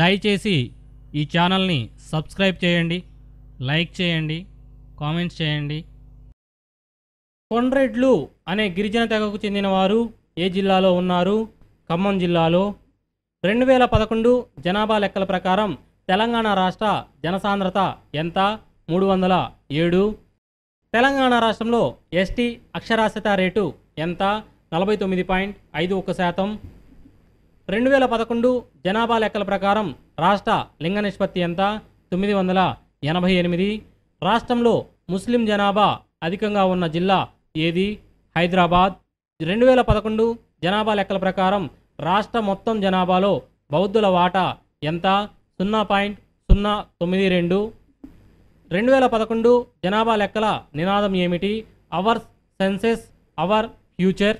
దయచేసి ఈ ఛానల్ని సబ్స్క్రైబ్ చేయండి లైక్ చేయండి కామెంట్స్ చేయండి కొండ్రెడ్లు అనే గిరిజన తెగకు చెందినవారు ఏ జిల్లాలో ఉన్నారు ఖమ్మం జిల్లాలో రెండు వేల పదకొండు జనాభా లెక్కల ప్రకారం తెలంగాణ రాష్ట్ర జనసాంద్రత ఎంత మూడు వందల ఏడు తెలంగాణ రాష్ట్రంలో ఎస్టీ అక్షరాస్యత రేటు ఎంత నలభై తొమ్మిది పాయింట్ ఐదు ఒక శాతం రెండు వేల పదకొండు జనాభా లెక్కల ప్రకారం రాష్ట్ర లింగ నిష్పత్తి ఎంత తొమ్మిది వందల ఎనభై ఎనిమిది రాష్ట్రంలో ముస్లిం జనాభా అధికంగా ఉన్న జిల్లా ఏది హైదరాబాద్ రెండు వేల పదకొండు జనాభా లెక్కల ప్రకారం రాష్ట్ర మొత్తం జనాభాలో బౌద్ధుల వాటా ఎంత సున్నా పాయింట్ సున్నా తొమ్మిది రెండు రెండు వేల పదకొండు జనాభా లెక్కల నినాదం ఏమిటి అవర్ సెన్సెస్ అవర్ ఫ్యూచర్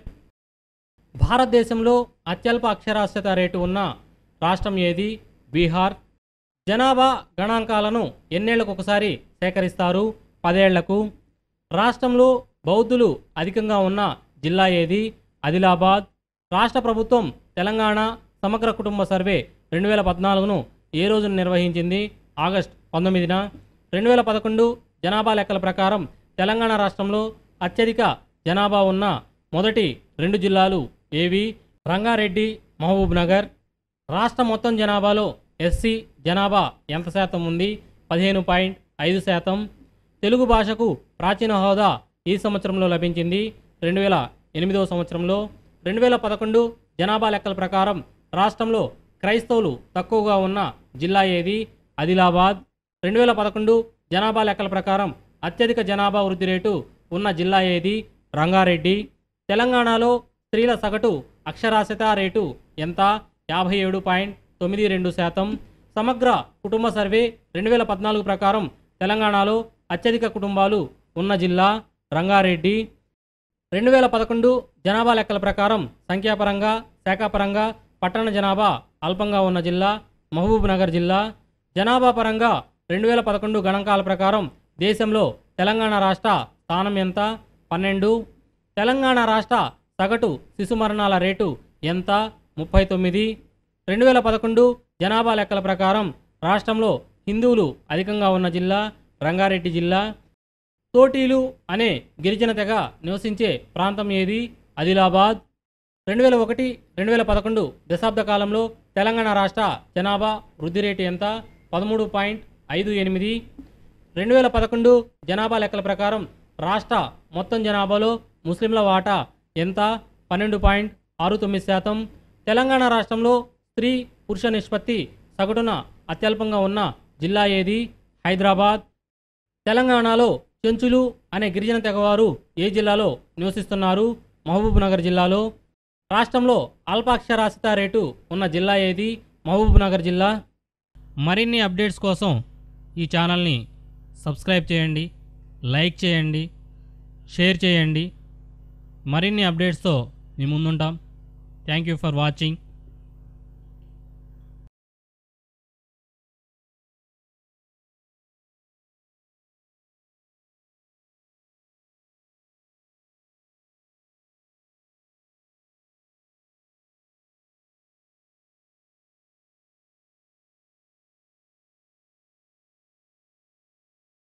భారతదేశంలో అత్యల్ప అక్షరాస్యత రేటు ఉన్న రాష్ట్రం ఏది బీహార్ జనాభా గణాంకాలను ఎన్నేళ్లకు ఒకసారి సేకరిస్తారు పదేళ్లకు రాష్ట్రంలో బౌద్ధులు అధికంగా ఉన్న జిల్లా ఏది ఆదిలాబాద్ రాష్ట్ర ప్రభుత్వం తెలంగాణ సమగ్ర కుటుంబ సర్వే రెండు వేల పద్నాలుగును ఏ రోజున నిర్వహించింది ఆగస్ట్ పంతొమ్మిదిన రెండు వేల పదకొండు జనాభా లెక్కల ప్రకారం తెలంగాణ రాష్ట్రంలో అత్యధిక జనాభా ఉన్న మొదటి రెండు జిల్లాలు ఏవి రంగారెడ్డి మహబూబ్ నగర్ రాష్ట్ర మొత్తం జనాభాలో ఎస్సీ జనాభా ఎంత శాతం ఉంది పదిహేను పాయింట్ ఐదు శాతం తెలుగు భాషకు ప్రాచీన హోదా ఈ సంవత్సరంలో లభించింది రెండు వేల ఎనిమిదవ సంవత్సరంలో రెండు వేల పదకొండు జనాభా లెక్కల ప్రకారం రాష్ట్రంలో క్రైస్తవులు తక్కువగా ఉన్న జిల్లా ఏది ఆదిలాబాద్ రెండు వేల పదకొండు జనాభా లెక్కల ప్రకారం అత్యధిక జనాభా వృద్ధి రేటు ఉన్న జిల్లా ఏది రంగారెడ్డి తెలంగాణలో స్త్రీల సగటు అక్షరాస్యత రేటు ఎంత యాభై ఏడు పాయింట్ తొమ్మిది రెండు శాతం సమగ్ర కుటుంబ సర్వే రెండు వేల పద్నాలుగు ప్రకారం తెలంగాణలో అత్యధిక కుటుంబాలు ఉన్న జిల్లా రంగారెడ్డి రెండు వేల పదకొండు జనాభా లెక్కల ప్రకారం సంఖ్యాపరంగా శాఖాపరంగా పట్టణ జనాభా అల్పంగా ఉన్న జిల్లా మహబూబ్ నగర్ జిల్లా జనాభా పరంగా రెండు వేల పదకొండు గణాంకాల ప్రకారం దేశంలో తెలంగాణ రాష్ట్ర స్థానం ఎంత పన్నెండు తెలంగాణ రాష్ట్ర సగటు శిశు మరణాల రేటు ఎంత ముప్పై తొమ్మిది రెండు వేల పదకొండు జనాభా లెక్కల ప్రకారం రాష్ట్రంలో హిందువులు అధికంగా ఉన్న జిల్లా రంగారెడ్డి జిల్లా తోటీలు అనే గిరిజన తెగ నివసించే ప్రాంతం ఏది ఆదిలాబాద్ రెండు వేల ఒకటి రెండు వేల పదకొండు దశాబ్ద కాలంలో తెలంగాణ రాష్ట్ర జనాభా వృద్ధి రేటు ఎంత పదమూడు పాయింట్ ఐదు ఎనిమిది రెండు వేల పదకొండు జనాభా లెక్కల ప్రకారం రాష్ట్ర మొత్తం జనాభాలో ముస్లింల వాటా ఎంత పన్నెండు పాయింట్ ఆరు తొమ్మిది శాతం తెలంగాణ రాష్ట్రంలో స్త్రీ పురుష నిష్పత్తి సగటున అత్యల్పంగా ఉన్న జిల్లా ఏది హైదరాబాద్ తెలంగాణలో చెంచులు అనే గిరిజన తెగవారు ఏ జిల్లాలో నివసిస్తున్నారు మహబూబ్నగర్ జిల్లాలో రాష్ట్రంలో అల్పాక్షరాస్యత రేటు ఉన్న జిల్లా ఏది మహబూబ్నగర్ జిల్లా మరిన్ని అప్డేట్స్ కోసం ఈ ఛానల్ని సబ్స్క్రైబ్ చేయండి లైక్ చేయండి షేర్ చేయండి మరిన్ని అప్డేట్స్తో మీ ముందుంటాం థ్యాంక్ యూ ఫర్ వాచింగ్